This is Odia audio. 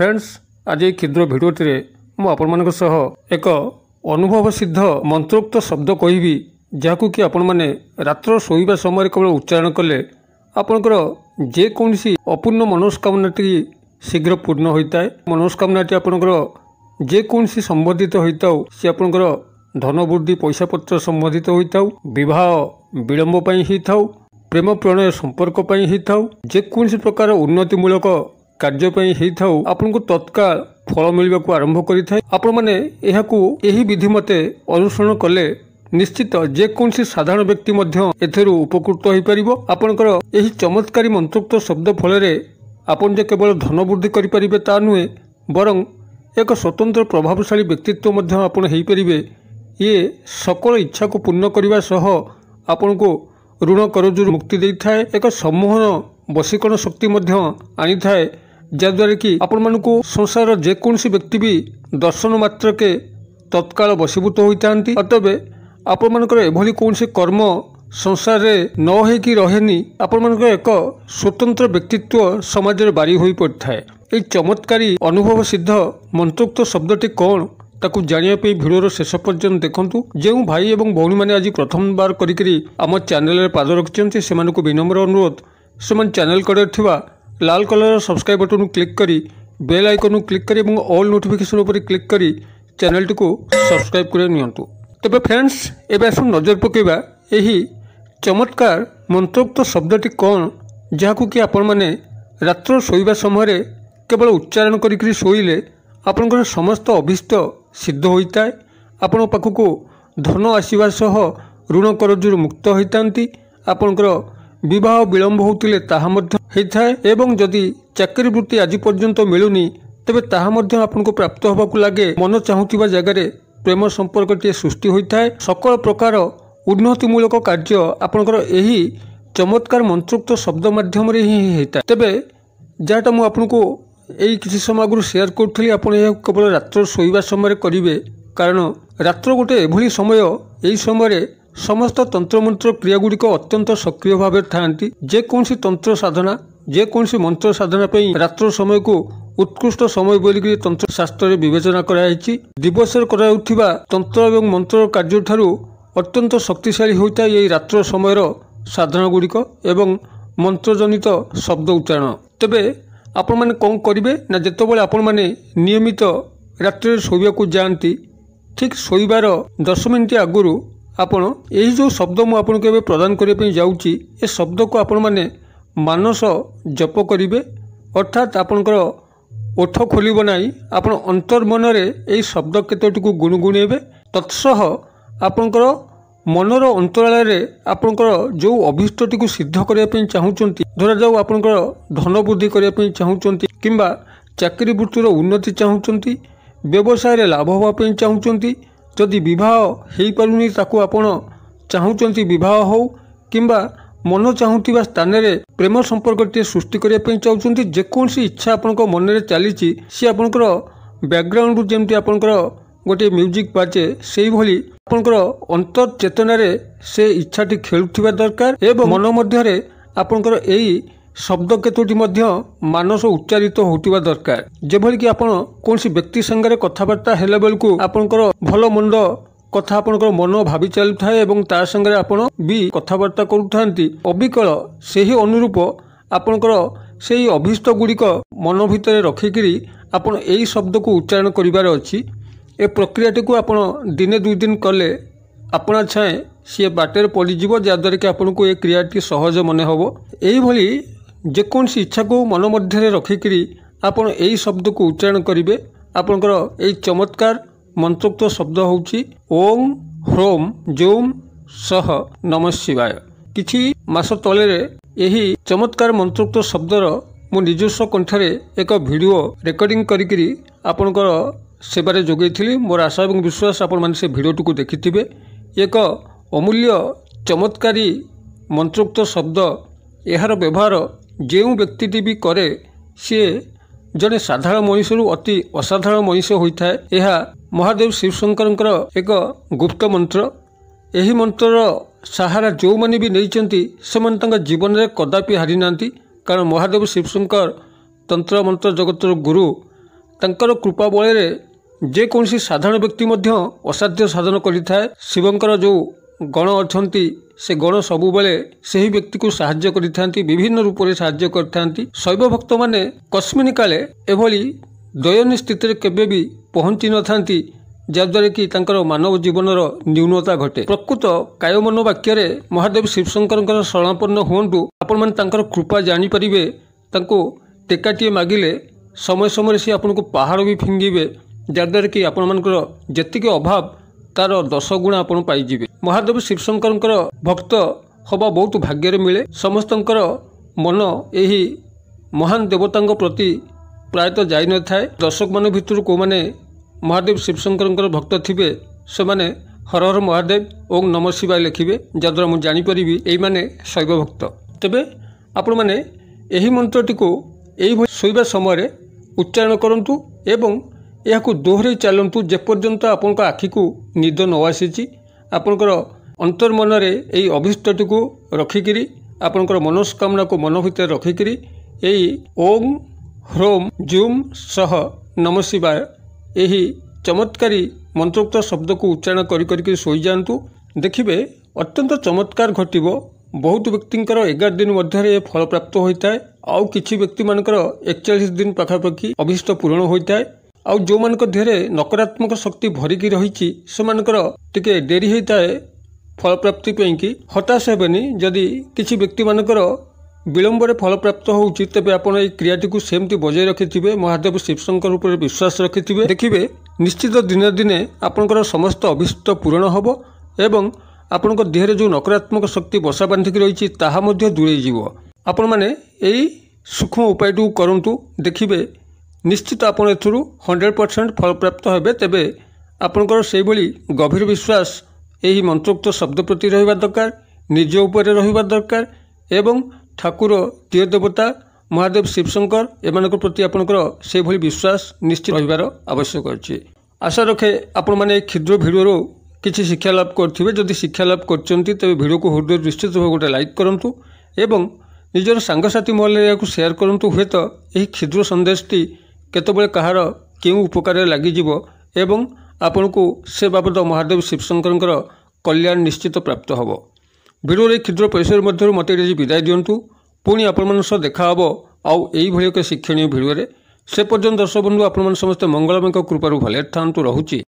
ଫ୍ରେଣ୍ଡସ୍ ଆଜି ଏହି କ୍ଷୁଦ୍ର ଭିଡ଼ିଓଟିରେ ମୁଁ ଆପଣମାନଙ୍କ ସହ ଏକ ଅନୁଭବ ସିଦ୍ଧ ମନ୍ତ୍ରୋକ୍ତ ଶବ୍ଦ କହିବି ଯାହାକୁ କି ଆପଣମାନେ ରାତ୍ର ଶୋଇବା ସମୟରେ କେବଳ ଉଚ୍ଚାରଣ କଲେ ଆପଣଙ୍କର ଯେକୌଣସି ଅପୂର୍ଣ୍ଣ ମନସ୍କାମନାଟି ଶୀଘ୍ର ପୂର୍ଣ୍ଣ ହୋଇଥାଏ ମନସ୍କାମନାଟି ଆପଣଙ୍କର ଯେକୌଣସି ସମ୍ବନ୍ଧିତ ହୋଇଥାଉ ସେ ଆପଣଙ୍କର ଧନ ବୃଦ୍ଧି ପଇସାପତ୍ର ସମ୍ବନ୍ଧିତ ହୋଇଥାଉ ବିବାହ ବିଳମ୍ବ ପାଇଁ ହୋଇଥାଉ ପ୍ରେମ ପ୍ରଣୟ ସମ୍ପର୍କ ପାଇଁ ହୋଇଥାଉ ଯେକୌଣସି ପ୍ରକାର ଉନ୍ନତିମୂଳକ କାର୍ଯ୍ୟ ପାଇଁ ହେଇଥାଉ ଆପଣଙ୍କୁ ତତ୍କାଳ ଫଳ ମିଳିବାକୁ ଆରମ୍ଭ କରିଥାଏ ଆପଣମାନେ ଏହାକୁ ଏହି ବିଧି ମତେ ଅନୁସରଣ କଲେ ନିଶ୍ଚିତ ଯେକୌଣସି ସାଧାରଣ ବ୍ୟକ୍ତି ମଧ୍ୟ ଏଥିରୁ ଉପକୃତ ହୋଇପାରିବ ଆପଣଙ୍କର ଏହି ଚମତ୍କାରୀ ମନ୍ତୃକ୍ତ ଶବ୍ଦ ଫଳରେ ଆପଣ ଯେ କେବଳ ଧନ ବୃଦ୍ଧି କରିପାରିବେ ତାହା ନୁହେଁ ବରଂ ଏକ ସ୍ୱତନ୍ତ୍ର ପ୍ରଭାବଶାଳୀ ବ୍ୟକ୍ତିତ୍ୱ ମଧ୍ୟ ଆପଣ ହୋଇପାରିବେ ଇଏ ସକଳ ଇଚ୍ଛାକୁ ପୂର୍ଣ୍ଣ କରିବା ସହ ଆପଣଙ୍କୁ ଋଣ କରଜରୁ ମୁକ୍ତି ଦେଇଥାଏ ଏକ ସମୂହର ବଶୀକରଣ ଶକ୍ତି ମଧ୍ୟ ଆଣିଥାଏ ଯାହାଦ୍ୱାରା କି ଆପଣମାନଙ୍କୁ ସଂସାରର ଯେକୌଣସି ବ୍ୟକ୍ତି ବି ଦର୍ଶନ ମାତ୍ରକେ ତତ୍କାଳ ବଶୀଭୂତ ହୋଇଥାନ୍ତି ଅତବେ ଆପଣମାନଙ୍କର ଏଭଳି କୌଣସି କର୍ମ ସଂସାରରେ ନ ହୋଇକି ରହେନି ଆପଣମାନଙ୍କର ଏକ ସ୍ୱତନ୍ତ୍ର ବ୍ୟକ୍ତିତ୍ୱ ସମାଜରେ ବାରି ହୋଇପଡ଼ିଥାଏ ଏହି ଚମତ୍କାରୀ ଅନୁଭବ ସିଦ୍ଧ ମନ୍ତ୍ରୋକ୍ତ ଶବ୍ଦଟି କ'ଣ ତାକୁ ଜାଣିବା ପାଇଁ ଭିଡ଼ିଓର ଶେଷ ପର୍ଯ୍ୟନ୍ତ ଦେଖନ୍ତୁ ଯେଉଁ ଭାଇ ଏବଂ ଭଉଣୀମାନେ ଆଜି ପ୍ରଥମବାର କରିକରି ଆମ ଚ୍ୟାନେଲରେ ପାଦ ରଖିଛନ୍ତି ସେମାନଙ୍କୁ ବିନମ୍ର ଅନୁରୋଧ ସେମାନେ ଚ୍ୟାନେଲ କଡ଼ରେ ଥିବା લાલ કલર સબસ્ક્રાઇબ બટનનું ક્લિક કરી বেল আইকনু ক্লিক করে এবং অল নোটিফিকেশন উপরে ক্লিক করে চ্যানেলটিকে সবসক্রাইব করে নিয়ন্তু তবে ফ্রেন্ডস এবে আসুন নজর পকাইবা এই চমৎকার মন্ত্রোক্ত শব্দটি কণ যাহাকু কি আপন মানে রাত্র শোଇବା সমୟରେ কেবল উচ্চারণ করিকি শোইলে আপনার সমস্ত অভীষ্ট সিদ্ধ হয়ে আপনার পাখক ধন আসবা সহ ঋণ করজর মুক্ত হয়ে থাকে আপনার বিবাহ বিলম্ব হোলে তাহা ହୋଇଥାଏ ଏବଂ ଯଦି ଚାକିରି ବୃତ୍ତି ଆଜି ପର୍ଯ୍ୟନ୍ତ ମିଳୁନି ତେବେ ତାହା ମଧ୍ୟ ଆପଣଙ୍କୁ ପ୍ରାପ୍ତ ହେବାକୁ ଲାଗେ ମନ ଚାହୁଁଥିବା ଜାଗାରେ ପ୍ରେମ ସମ୍ପର୍କଟିଏ ସୃଷ୍ଟି ହୋଇଥାଏ ସକଳ ପ୍ରକାର ଉନ୍ନତିମୂଳକ କାର୍ଯ୍ୟ ଆପଣଙ୍କର ଏହି ଚମତ୍କାର ମନ୍ତ୍ରୋକ୍ତ ଶବ୍ଦ ମାଧ୍ୟମରେ ହିଁ ହୋଇଥାଏ ତେବେ ଯାହାଟା ମୁଁ ଆପଣଙ୍କୁ ଏଇ କିଛି ସମୟ ଆଗରୁ ସେୟାର କରୁଥିଲି ଆପଣ ଏହାକୁ କେବଳ ରାତ୍ର ଶୋଇବା ସମୟରେ କରିବେ କାରଣ ରାତ୍ର ଗୋଟେ ଏଭଳି ସମୟ ଏହି ସମୟରେ ସମସ୍ତ ତନ୍ତ୍ରମନ୍ତ୍ର କ୍ରିୟାଗୁଡ଼ିକ ଅତ୍ୟନ୍ତ ସକ୍ରିୟ ଭାବେ ଥାଆନ୍ତି ଯେକୌଣସି ତନ୍ତ୍ର ସାଧନା ଯେକୌଣସି ମନ୍ତ୍ର ସାଧନା ପାଇଁ ରାତ୍ର ସମୟକୁ ଉତ୍କୃଷ୍ଟ ସମୟ ବୋଲିକି ତନ୍ତ୍ରଶାସ୍ତ୍ରରେ ବିବେଚନା କରାଯାଇଛି ଦିବସରେ କରାଯାଉଥିବା ତନ୍ତ୍ର ଏବଂ ମନ୍ତ୍ର କାର୍ଯ୍ୟଠାରୁ ଅତ୍ୟନ୍ତ ଶକ୍ତିଶାଳୀ ହୋଇଥାଏ ଏହି ରାତ୍ର ସମୟର ସାଧନାଗୁଡ଼ିକ ଏବଂ ମନ୍ତ୍ରଜନିତ ଶବ୍ଦ ଉଚ୍ଚାରଣ ତେବେ ଆପଣମାନେ କ'ଣ କରିବେ ନା ଯେତେବେଳେ ଆପଣମାନେ ନିୟମିତ ରାତ୍ରିରେ ଶୋଇବାକୁ ଯାଆନ୍ତି ଠିକ୍ ଶୋଇବାର ଦଶ ମିନିଟ୍ ଆଗରୁ ଆପଣ ଏହି ଯେଉଁ ଶବ୍ଦ ମୁଁ ଆପଣଙ୍କୁ ଏବେ ପ୍ରଦାନ କରିବା ପାଇଁ ଯାଉଛି ଏ ଶବ୍ଦକୁ ଆପଣମାନେ ମାନସ ଜପ କରିବେ ଅର୍ଥାତ୍ ଆପଣଙ୍କର ଓଠ ଖୋଲିବ ନାହିଁ ଆପଣ ଅନ୍ତର୍ମନରେ ଏହି ଶବ୍ଦ କେତୋଟିକୁ ଗୁଣୁଗୁଣେଇବେ ତତ୍ସହ ଆପଣଙ୍କର ମନର ଅନ୍ତରାଳରେ ଆପଣଙ୍କର ଯେଉଁ ଅଭିଷ୍ଟଟିକୁ ସିଦ୍ଧ କରିବା ପାଇଁ ଚାହୁଁଛନ୍ତି ଧରାଯାଉ ଆପଣଙ୍କର ଧନ ବୃଦ୍ଧି କରିବା ପାଇଁ ଚାହୁଁଛନ୍ତି କିମ୍ବା ଚାକିରି ବୃତ୍ତିର ଉନ୍ନତି ଚାହୁଁଛନ୍ତି ବ୍ୟବସାୟରେ ଲାଭ ହେବା ପାଇଁ ଚାହୁଁଛନ୍ତି ଯଦି ବିବାହ ହେଇପାରୁନି ତାକୁ ଆପଣ ଚାହୁଁଛନ୍ତି ବିବାହ ହେଉ କିମ୍ବା ମନ ଚାହୁଁଥିବା ସ୍ଥାନରେ ପ୍ରେମ ସମ୍ପର୍କଟିଏ ସୃଷ୍ଟି କରିବା ପାଇଁ ଚାହୁଁଛନ୍ତି ଯେକୌଣସି ଇଚ୍ଛା ଆପଣଙ୍କ ମନରେ ଚାଲିଛି ସିଏ ଆପଣଙ୍କର ବ୍ୟାକ୍ଗ୍ରାଉଣ୍ଡରୁ ଯେମିତି ଆପଣଙ୍କର ଗୋଟିଏ ମ୍ୟୁଜିକ୍ ବାଜେ ସେଇଭଳି ଆପଣଙ୍କର ଅନ୍ତର୍ଚେତନାରେ ସେ ଇଚ୍ଛାଟି ଖେଳୁଥିବା ଦରକାର ଏବଂ ମନ ମଧ୍ୟରେ ଆପଣଙ୍କର ଏଇ ଶବ୍ଦ କେତୋଟି ମଧ୍ୟ ମାନସ ଉଚ୍ଚାରିତ ହେଉଥିବା ଦରକାର ଯେଭଳିକି ଆପଣ କୌଣସି ବ୍ୟକ୍ତି ସାଙ୍ଗରେ କଥାବାର୍ତ୍ତା ହେଲା ବେଳକୁ ଆପଣଙ୍କର ଭଲ ମନ୍ଦ କଥା ଆପଣଙ୍କର ମନ ଭାବି ଚାଲିଥାଏ ଏବଂ ତା ସାଙ୍ଗରେ ଆପଣ ବି କଥାବାର୍ତ୍ତା କରୁଥାନ୍ତି ଅବିକଳ ସେହି ଅନୁରୂପ ଆପଣଙ୍କର ସେହି ଅଭିଷ୍ଟ ଗୁଡ଼ିକ ମନ ଭିତରେ ରଖିକରି ଆପଣ ଏହି ଶବ୍ଦକୁ ଉଚ୍ଚାରଣ କରିବାର ଅଛି ଏ ପ୍ରକ୍ରିୟାଟିକୁ ଆପଣ ଦିନେ ଦୁଇ ଦିନ କଲେ ଆପଣା ଛାଏଁ ସିଏ ବାଟରେ ପଡ଼ିଯିବ ଯାହାଦ୍ୱାରା କି ଆପଣଙ୍କୁ ଏ କ୍ରିୟାଟି ସହଜ ମନେ ହେବ ଏହିଭଳି ଯେକୌଣସି ଇଚ୍ଛାକୁ ମନ ମଧ୍ୟରେ ରଖିକରି ଆପଣ ଏହି ଶବ୍ଦକୁ ଉଚ୍ଚାରଣ କରିବେ ଆପଣଙ୍କର ଏହି ଚମତ୍କାର ମନ୍ତ୍ରୋକ୍ତ ଶବ୍ଦ ହେଉଛି ଓମ୍ ହ୍ରୋମ୍ ଜୋମ୍ ସହ ନମ ଶିବାୟ କିଛି ମାସ ତଳେରେ ଏହି ଚମତ୍କାର ମନ୍ତ୍ରୋକ୍ତ ଶବ୍ଦର ମୁଁ ନିଜସ୍ୱ କଣ୍ଠରେ ଏକ ଭିଡ଼ିଓ ରେକର୍ଡ଼ିଂ କରିକିରି ଆପଣଙ୍କର ସେବାରେ ଯୋଗାଇଥିଲି ମୋର ଆଶା ଏବଂ ବିଶ୍ୱାସ ଆପଣମାନେ ସେ ଭିଡ଼ିଓଟିକୁ ଦେଖିଥିବେ ଏକ ଅମୂଲ୍ୟ ଚମତ୍କାରୀ ମନ୍ତ୍ରୋକ୍ତ ଶବ୍ଦ ଏହାର ବ୍ୟବହାର ଯେଉଁ ବ୍ୟକ୍ତିଟି ବି କରେ ସିଏ ଜଣେ ସାଧାରଣ ମଣିଷରୁ ଅତି ଅସାଧାରଣ ମଣିଷ ହୋଇଥାଏ ଏହା ମହାଦେବ ଶିବଶଙ୍କରଙ୍କର ଏକ ଗୁପ୍ତ ମନ୍ତ୍ର ଏହି ମନ୍ତ୍ରର ସାହାରା ଯେଉଁମାନେ ବି ନେଇଛନ୍ତି ସେମାନେ ତାଙ୍କ ଜୀବନରେ କଦାପି ହାରିନାହାନ୍ତି କାରଣ ମହାଦେବ ଶିବଶଙ୍କର ତନ୍ତ୍ର ମନ୍ତ୍ର ଜଗତର ଗୁରୁ ତାଙ୍କର କୃପା ବଳରେ ଯେକୌଣସି ସାଧାରଣ ବ୍ୟକ୍ତି ମଧ୍ୟ ଅସାଧ୍ୟ ସାଧନ କରିଥାଏ ଶିବଙ୍କର ଯେଉଁ ଗଣ ଅଛନ୍ତି ସେ ଗଣ ସବୁବେଳେ ସେହି ବ୍ୟକ୍ତିକୁ ସାହାଯ୍ୟ କରିଥାନ୍ତି ବିଭିନ୍ନ ରୂପରେ ସାହାଯ୍ୟ କରିଥାନ୍ତି ଶୈବଭକ୍ତମାନେ କଶ୍ମିନୀ କାଳେ ଏଭଳି ଦୟନୀୟ ସ୍ଥିତିରେ କେବେ ବି ପହଞ୍ଚି ନଥାନ୍ତି ଯାହାଦ୍ୱାରା କି ତାଙ୍କର ମାନବ ଜୀବନର ନ୍ୟୁନତା ଘଟେ ପ୍ରକୃତ କାୟମନ ବାକ୍ୟରେ ମହାଦେବ ଶିବଶଙ୍କରଙ୍କର ଶରଣାପନ୍ନ ହୁଅନ୍ତୁ ଆପଣମାନେ ତାଙ୍କର କୃପା ଜାଣିପାରିବେ ତାଙ୍କୁ ଟେକାଟିଏ ମାଗିଲେ ସମୟ ସମୟରେ ସେ ଆପଣଙ୍କୁ ପାହାଡ଼ ବି ଫିଙ୍ଗିବେ ଯାହାଦ୍ୱାରା କି ଆପଣମାନଙ୍କର ଯେତିକି ଅଭାବ ତାର ଦଶ ଗୁଣ ଆପଣ ପାଇଯିବେ ମହାଦେବ ଶିବଶଙ୍କରଙ୍କର ଭକ୍ତ ହେବା ବହୁତ ଭାଗ୍ୟରେ ମିଳେ ସମସ୍ତଙ୍କର ମନ ଏହି ମହାନ ଦେବତାଙ୍କ ପ୍ରତି ପ୍ରାୟତଃ ଯାଇନଥାଏ ଦର୍ଶକମାନଙ୍କ ଭିତରୁ କେଉଁମାନେ ମହାଦେବ ଶିବଶଙ୍କରଙ୍କର ଭକ୍ତ ଥିବେ ସେମାନେ ହର ହର ମହାଦେବ ଓମ୍ ନମ ଶିବାୟ ଲେଖିବେ ଯାଦ୍ୱାରା ମୁଁ ଜାଣିପାରିବି ଏଇମାନେ ଶୈବ ଭକ୍ତ ତେବେ ଆପଣମାନେ ଏହି ମନ୍ତ୍ରଟିକୁ ଏଇଭଳି ଶୋଇବା ସମୟରେ ଉଚ୍ଚାରଣ କରନ୍ତୁ ଏବଂ ଏହାକୁ ଦୋହରେଇ ଚାଲନ୍ତୁ ଯେପର୍ଯ୍ୟନ୍ତ ଆପଣଙ୍କ ଆଖିକୁ ନିଦ ନ ଆସିଛି ଆପଣଙ୍କର ଅନ୍ତର୍ମନରେ ଏହି ଅଭିଷ୍ଟଟିକୁ ରଖିକିରି ଆପଣଙ୍କର ମନସ୍କାମନାକୁ ମନ ଭିତରେ ରଖିକିରି ଏହି ଓମ୍ ହ୍ରୋମ୍ ଜୁମ୍ ସହ ନମ ଶିବାୟ ଏହି ଚମତ୍କାରୀ ମନ୍ତ୍ରୋକ୍ତ ଶବ୍ଦକୁ ଉଚ୍ଚାରଣ କରି କରିକି ଶୋଇଯାଆନ୍ତୁ ଦେଖିବେ ଅତ୍ୟନ୍ତ ଚମତ୍କାର ଘଟିବ ବହୁତ ବ୍ୟକ୍ତିଙ୍କର ଏଗାର ଦିନ ମଧ୍ୟରେ ଫଳପ୍ରାପ୍ତ ହୋଇଥାଏ ଆଉ କିଛି ବ୍ୟକ୍ତିମାନଙ୍କର ଏକଚାଳିଶ ଦିନ ପାଖାପାଖି ଅଭିଷ୍ଟ ପୂରଣ ହୋଇଥାଏ ଆଉ ଯେଉଁମାନଙ୍କ ଦେହରେ ନକାରାତ୍ମକ ଶକ୍ତି ଭରିକି ରହିଛି ସେମାନଙ୍କର ଟିକେ ଡେରି ହୋଇଥାଏ ଫଳପ୍ରାପ୍ତି ପାଇଁକି ହତାଶ ହେବେନି ଯଦି କିଛି ବ୍ୟକ୍ତିମାନଙ୍କର ବିଳମ୍ବରେ ଫଳପ୍ରାପ୍ତ ହେଉଛି ତେବେ ଆପଣ ଏହି କ୍ରିୟାଟିକୁ ସେମିତି ବଜାୟ ରଖିଥିବେ ମହାଦେବ ଶିବଶଙ୍କର ଉପରେ ବିଶ୍ୱାସ ରଖିଥିବେ ଦେଖିବେ ନିଶ୍ଚିତ ଦିନେ ଦିନେ ଆପଣଙ୍କର ସମସ୍ତ ଅଭିଷ୍ଟ ପୂରଣ ହେବ ଏବଂ ଆପଣଙ୍କ ଦେହରେ ଯେଉଁ ନକାରାତ୍ମକ ଶକ୍ତି ବସା ବାନ୍ଧିକି ରହିଛି ତାହା ମଧ୍ୟ ଦୂରେଇଯିବ ଆପଣମାନେ ଏହି ସୂକ୍ଷ୍ମ ଉପାୟଟିକୁ କରନ୍ତୁ ଦେଖିବେ ନିଶ୍ଚିତ ଆପଣ ଏଥିରୁ ହଣ୍ଡ୍ରେଡ଼ ପରସେଣ୍ଟ ଫଳପ୍ରାପ୍ତ ହେବେ ତେବେ ଆପଣଙ୍କର ସେହିଭଳି ଗଭୀର ବିଶ୍ୱାସ ଏହି ମନ୍ତ୍ରୋକ୍ତ ଶବ୍ଦ ପ୍ରତି ରହିବା ଦରକାର ନିଜ ଉପରେ ରହିବା ଦରକାର ଏବଂ ଠାକୁର ଦିଅ ଦେବତା ମହାଦେବ ଶିବଶଙ୍କର ଏମାନଙ୍କ ପ୍ରତି ଆପଣଙ୍କର ସେହିଭଳି ବିଶ୍ୱାସ ନିଶ୍ଚିତ ରହିବାର ଆବଶ୍ୟକ ଅଛି ଆଶା ରଖେ ଆପଣମାନେ ଏହି କ୍ଷୁଦ୍ର ଭିଡ଼ିଓରୁ କିଛି ଶିକ୍ଷା ଲାଭ କରିଥିବେ ଯଦି ଶିକ୍ଷା ଲାଭ କରିଛନ୍ତି ତେବେ ଭିଡ଼ିଓକୁ ହୃଦୟ ନିଶ୍ଚିତ ଭାବେ ଗୋଟେ ଲାଇକ୍ କରନ୍ତୁ ଏବଂ ନିଜର ସାଙ୍ଗସାଥୀ ମହଲରେ ଏହାକୁ ସେୟାର କରନ୍ତୁ ହୁଏତ ଏହି କ୍ଷୁଦ୍ର ସନ୍ଦେଶଟି କେତେବେଳେ କାହାର କେଉଁ ଉପକାରରେ ଲାଗିଯିବ ଏବଂ ଆପଣଙ୍କୁ ସେ ବାବଦ ମହାଦେବ ଶିବଶଙ୍କରଙ୍କର କଲ୍ୟାଣ ନିଶ୍ଚିତ ପ୍ରାପ୍ତ ହେବ ଭିଡ଼ିଓରେ କ୍ଷୁଦ୍ର ପରିସର ମଧ୍ୟରୁ ମୋତେ ଆଜି ବିଦାୟ ଦିଅନ୍ତୁ ପୁଣି ଆପଣମାନଙ୍କ ସହ ଦେଖା ହେବ ଆଉ ଏଇଭଳି ଏକ ଶିକ୍ଷଣୀୟ ଭିଡ଼ିଓରେ ସେ ପର୍ଯ୍ୟନ୍ତ ଦର୍ଶକ ବନ୍ଧୁ ଆପଣମାନେ ସମସ୍ତେ ମଙ୍ଗଳମୟଙ୍କ କୃପାରୁ ଭଲରେ ଥାଆନ୍ତୁ ରହୁଛି